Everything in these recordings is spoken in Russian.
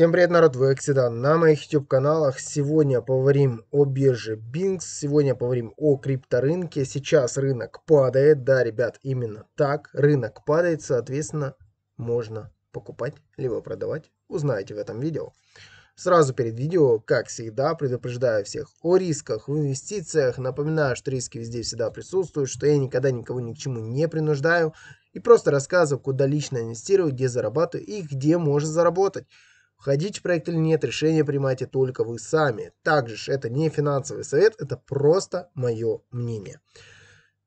Всем привет, народ, вы Оксидан. На моих YouTube каналах сегодня поговорим о бирже Binx, сегодня поговорим о крипторынке. Сейчас рынок падает, да, ребят, именно так. Рынок падает, соответственно, можно покупать, либо продавать. Узнаете в этом видео. Сразу перед видео, как всегда, предупреждаю всех о рисках в инвестициях. Напоминаю, что риски везде всегда присутствуют, что я никогда никого ни к чему не принуждаю. И просто рассказываю, куда лично инвестировать, где зарабатываю и где можно заработать. Входить в проект или нет, решение принимаете только вы сами. Также же это не финансовый совет, это просто мое мнение.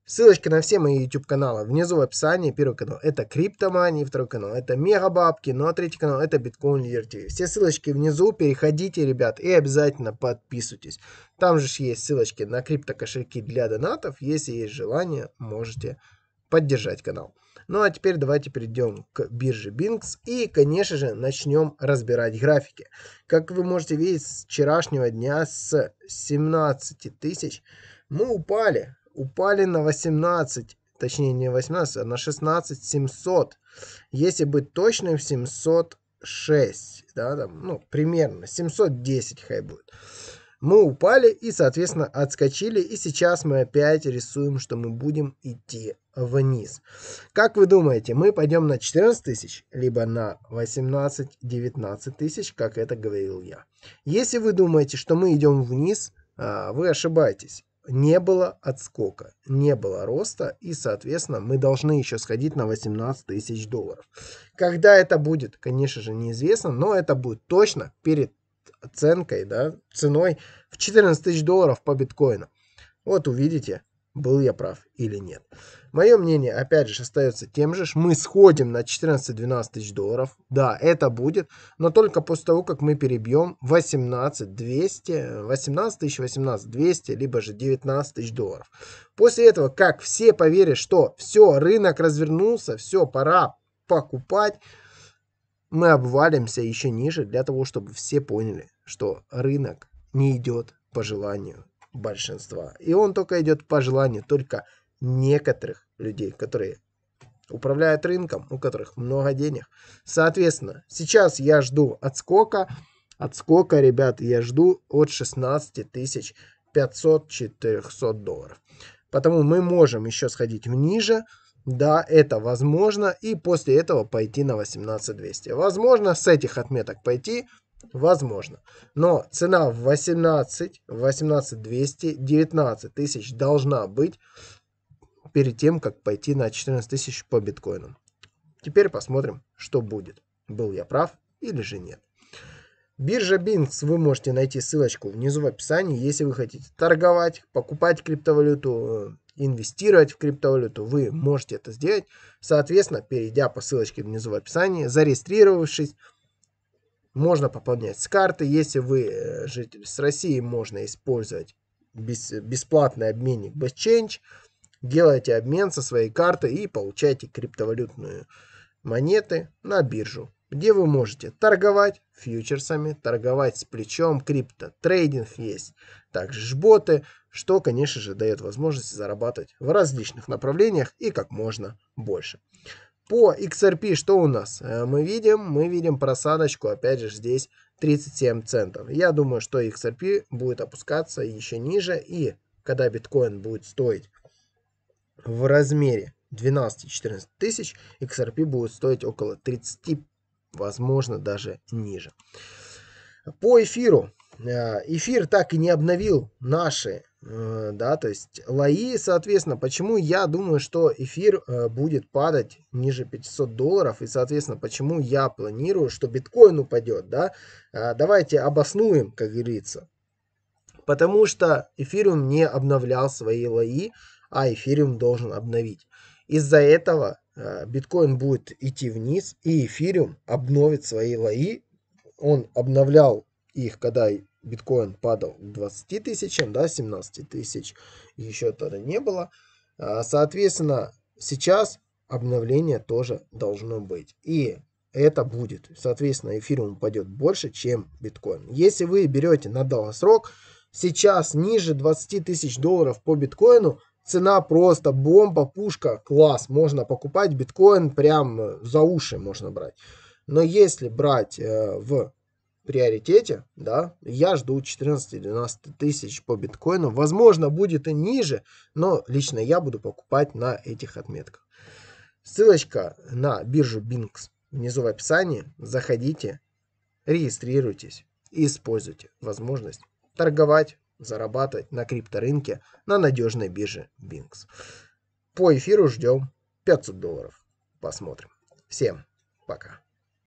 Ссылочки на все мои YouTube каналы внизу в описании. Первый канал это Криптомания, второй канал это Мегабабки, ну а третий канал это Биткоин Лидер ТВ. Все ссылочки внизу, переходите, ребят, и обязательно подписывайтесь. Там же есть ссылочки на криптокошельки для донатов. Если есть желание, можете поддержать канал. Ну а теперь давайте перейдем к бирже Binx и, конечно же, начнем разбирать графики. Как вы можете видеть, с вчерашнего дня с 17 тысяч мы упали. Упали на 18, точнее не 18, а на 16 700. Если быть точным, 706, да, там, ну, примерно, 710 хай будет мы упали и, соответственно, отскочили. И сейчас мы опять рисуем, что мы будем идти вниз. Как вы думаете, мы пойдем на 14 тысяч, либо на 18-19 тысяч, как это говорил я. Если вы думаете, что мы идем вниз, а, вы ошибаетесь. Не было отскока, не было роста, и, соответственно, мы должны еще сходить на 18 тысяч долларов. Когда это будет, конечно же, неизвестно, но это будет точно перед оценкой, да, ценой в 14 тысяч долларов по биткоину. Вот увидите, был я прав или нет. Мое мнение, опять же, остается тем же. Мы сходим на 14-12 тысяч долларов. Да, это будет, но только после того, как мы перебьем 18 200, 18 тысяч, 18 200, либо же 19 тысяч долларов. После этого, как все поверят, что все, рынок развернулся, все, пора покупать, мы обвалимся еще ниже для того, чтобы все поняли, что рынок не идет по желанию большинства. И он только идет по желанию только некоторых людей, которые управляют рынком, у которых много денег. Соответственно, сейчас я жду отскока. Отскока, ребят, я жду от 16 тысяч 500-400 долларов. Потому мы можем еще сходить ниже. Да, это возможно. И после этого пойти на 18200. Возможно, с этих отметок пойти Возможно. Но цена в 18, 18 200, 19 тысяч должна быть перед тем, как пойти на 14 тысяч по биткоину. Теперь посмотрим, что будет. Был я прав или же нет. Биржа Binx, вы можете найти ссылочку внизу в описании, если вы хотите торговать, покупать криптовалюту, э, инвестировать в криптовалюту, вы можете это сделать. Соответственно, перейдя по ссылочке внизу в описании, зарегистрировавшись, можно пополнять с карты. Если вы э, житель с России, можно использовать бесплатный обменник BestChange. Делайте обмен со своей карты и получайте криптовалютные монеты на биржу, где вы можете торговать фьючерсами, торговать с плечом, крипто, трейдинг есть, также жботы, что, конечно же, дает возможность зарабатывать в различных направлениях и как можно больше. По XRP что у нас? Э, мы видим, мы видим просадочку, опять же, здесь 37 центов. Я думаю, что XRP будет опускаться еще ниже, и когда биткоин будет стоить в размере 12-14 тысяч, XRP будет стоить около 30, возможно, даже ниже. По эфиру. Э, эфир так и не обновил наши Э, да, то есть лои, соответственно, почему я думаю, что эфир э, будет падать ниже 500 долларов, и, соответственно, почему я планирую, что биткоин упадет, да, э, давайте обоснуем, как говорится, потому что эфириум не обновлял свои лои, а эфириум должен обновить. Из-за этого биткоин будет идти вниз, и эфириум обновит свои лои, он обновлял их, когда биткоин падал к 20 тысячам, да, 17 тысяч еще тогда не было. А, соответственно, сейчас обновление тоже должно быть. И это будет. Соответственно, эфириум упадет больше, чем биткоин. Если вы берете на долгосрок, сейчас ниже 20 тысяч долларов по биткоину, цена просто бомба, пушка, класс. Можно покупать биткоин прям за уши можно брать. Но если брать э, в приоритете, да, я жду 14-12 тысяч по биткоину. Возможно, будет и ниже, но лично я буду покупать на этих отметках. Ссылочка на биржу Binx внизу в описании. Заходите, регистрируйтесь и используйте возможность торговать, зарабатывать на крипторынке на надежной бирже Binx. По эфиру ждем 500 долларов. Посмотрим. Всем пока.